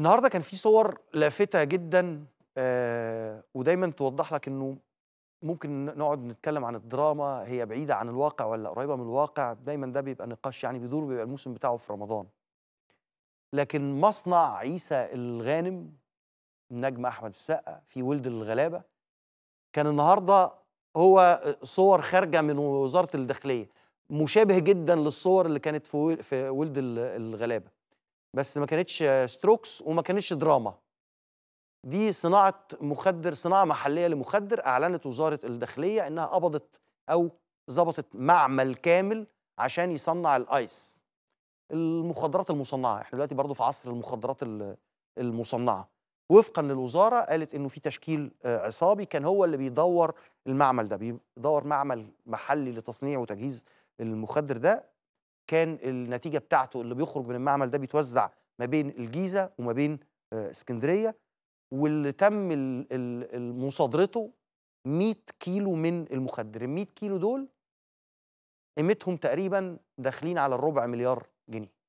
النهارده كان في صور لافته جدا آه ودايما توضح لك انه ممكن نقعد نتكلم عن الدراما هي بعيده عن الواقع ولا قريبه من الواقع دايما ده بيبقى نقاش يعني بيدور بيبقى الموسم بتاعه في رمضان لكن مصنع عيسى الغانم النجم احمد السقا في ولد الغلابه كان النهارده هو صور خارجه من وزاره الداخليه مشابه جدا للصور اللي كانت في ولد الغلابه بس ما كانتش ستروكس وما كانتش دراما دي صناعه مخدر صناعه محليه لمخدر اعلنت وزاره الداخليه انها قبضت او ظبطت معمل كامل عشان يصنع الايس المخدرات المصنعه احنا دلوقتي برضو في عصر المخدرات المصنعه وفقا للوزاره قالت انه في تشكيل آه، عصابي كان هو اللي بيدور المعمل ده بيدور معمل محلي لتصنيع وتجهيز المخدر ده كان النتيجه بتاعته اللي بيخرج من المعمل ده بيتوزع ما بين الجيزه وما بين آه، اسكندريه واللي تم مصادرته 100 كيلو من المخدر ال 100 كيلو دول قيمتهم تقريبا داخلين على الربع مليار جنيه